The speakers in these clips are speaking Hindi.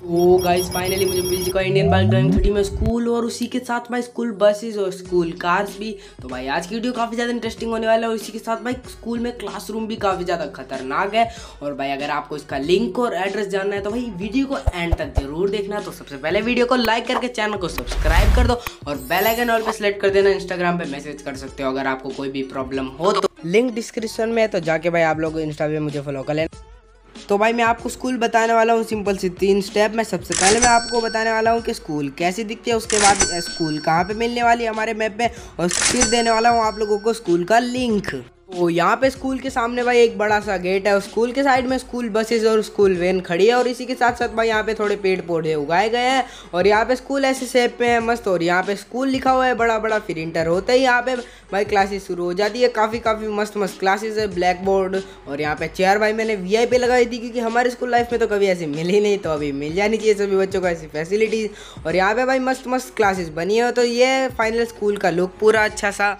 तो गाइस फाइनली मुझे मिल चुका इंडियन बाइक ड्राइविंग थर्टी में स्कूल और उसी के साथ भाई स्कूल बसेस और स्कूल कार्स भी तो भाई आज की वीडियो काफ़ी ज़्यादा इंटरेस्टिंग होने वाला है और इसी के साथ भाई स्कूल में क्लासरूम भी काफ़ी ज़्यादा खतरनाक है और भाई अगर आपको इसका लिंक और एड्रेस जानना है तो भाई वीडियो को एंड तक जरूर देखना तो सबसे पहले वीडियो को लाइक करके चैनल को सब्सक्राइब कर दो और बेलाइकन ऑल पर सेलेक्ट कर देना इंस्टाग्राम पर मैसेज कर सकते हो अगर आपको कोई भी प्रॉब्लम हो तो लिंक डिस्क्रिप्शन में है तो जाके भाई आप लोग इंस्टा पे मुझे फॉलो कर लेना तो भाई मैं आपको स्कूल बताने वाला हूँ सिंपल से तीन स्टेप में सबसे पहले मैं आपको बताने वाला हूँ कि स्कूल कैसे दिखती है उसके बाद स्कूल कहाँ पर मिलने वाली है हमारे मैप में और फिर देने वाला हूँ आप लोगों को स्कूल का लिंक तो यहाँ पे स्कूल के सामने भाई एक बड़ा सा गेट है और स्कूल के साइड में स्कूल बसेस और स्कूल वैन खड़ी है और इसी के साथ साथ भाई यहाँ पे थोड़े पेड़ पौधे उगाए गए हैं और यहाँ पे स्कूल ऐसे शेप पे है मस्त और यहाँ पे स्कूल लिखा हुआ है बड़ा बड़ा फिर इंटर होता ही यहाँ पे भाई क्लासेस शुरू हो जाती है काफ़ी काफ़ी मस्त मस्त क्लासेस है ब्लैक बोर्ड और यहाँ पे चेयर भाई मैंने वी आई पी लगाई थी क्योंकि हमारे स्कूल लाइफ में तो कभी ऐसी मिल ही नहीं तो अभी मिल जानी चाहिए सभी बच्चों को ऐसी फैसिलिटीज़ और यहाँ पे भाई मस्त मस्त क्लासेस बनी है तो ये फाइनल स्कूल का लुक पूरा अच्छा सा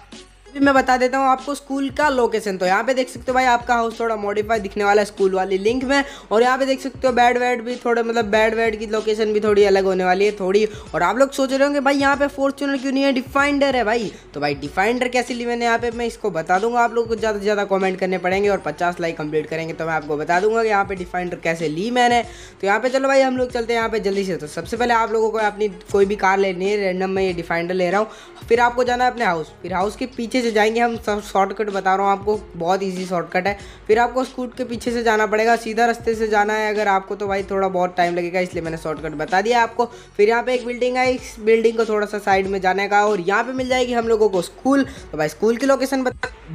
मैं बता देता हूँ आपको स्कूल का लोकेशन तो यहाँ पे देख सकते हो भाई आपका हाउस थोड़ा मॉडिफाई दिखने वाला है स्कूल वाली लिंक में और यहाँ पे देख सकते हो बेड वेड भी थोड़े मतलब बेड वेड की लोकेशन भी थोड़ी अलग होने वाली है थोड़ी और आप लोग सोच रहे होंगे भाई यहाँ पे फॉर्चुनर क्यों नहीं है डिफाइंडर है भाई तो भाई डिफाइंडर कैसे ली मैंने यहाँ पे मैं इसको बता दूंगा आप लोग को ज़्यादा से ज़्यादा कॉमेंट करने पड़ेंगे और पचास लाइक कंप्लीट करेंगे तो मैं आपको बता दूंगा कि यहाँ पे डिफाइंडर कैसे ली मैंने तो यहाँ पे चलो भाई हम लोग चलते हैं यहाँ पे जल्दी से तो सबसे पहले आप लोगों को अपनी कोई भी कार लेनी है रैंडम में ये डिफाइंडर ले रहा हूँ फिर आपको जाना है अपने हाउस फिर हाउस के पीछे से जाएंगे हम सब शॉर्टकट बता रहा हूँ आपको बहुत इजी शॉर्टकट है फिर आपको स्कूट के पीछे से जाना पड़ेगा सीधा रास्ते से जाना है अगर आपको तो भाई थोड़ा बहुत टाइम लगेगा इसलिए मैंने शॉर्टकट बता दिया आपको फिर यहाँ पे एक बिल्डिंग है इस बिल्डिंग को थोड़ा सा साइड में जाने का और यहाँ पे मिल जाएगी हम लोगों को स्कूल तो भाई स्कूल की लोकेशन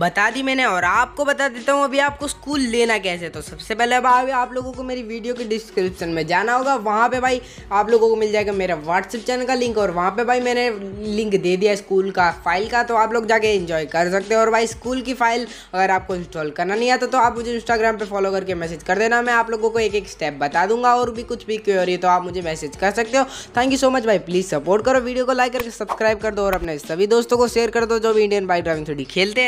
बता दी मैंने और आपको बता देता हूँ अभी आपको स्कूल लेना कैसे तो सबसे पहले भाई आप लोगों को मेरी वीडियो के डिस्क्रिप्शन में जाना होगा वहाँ पे भाई आप लोगों को मिल जाएगा मेरा व्हाट्सएप चैनल का लिंक और वहाँ पे भाई मैंने लिंक दे दिया स्कूल का फाइल का तो आप लोग जाके इन्जॉय इंजॉय कर सकते हो और भाई स्कूल की फाइल अगर आपको इंस्टॉल करना नहीं आता तो आप मुझे इंस्टाग्राम पर फॉलो करके मैसेज कर देना मैं आप लोगों को एक एक स्टेप बता दूंगा और भी कुछ भी क्योरी तो आप मुझे मैसेज कर सकते हो थैंक यू सो मच भाई प्लीज़ सपोर्ट करो वीडियो को लाइक करके सब्सक्राइब कर दो और अपने सभी दोस्तों को शेयर कर दो जो भी इंडियन बाइक ड्राइविंग थोड़ी खेलते हैं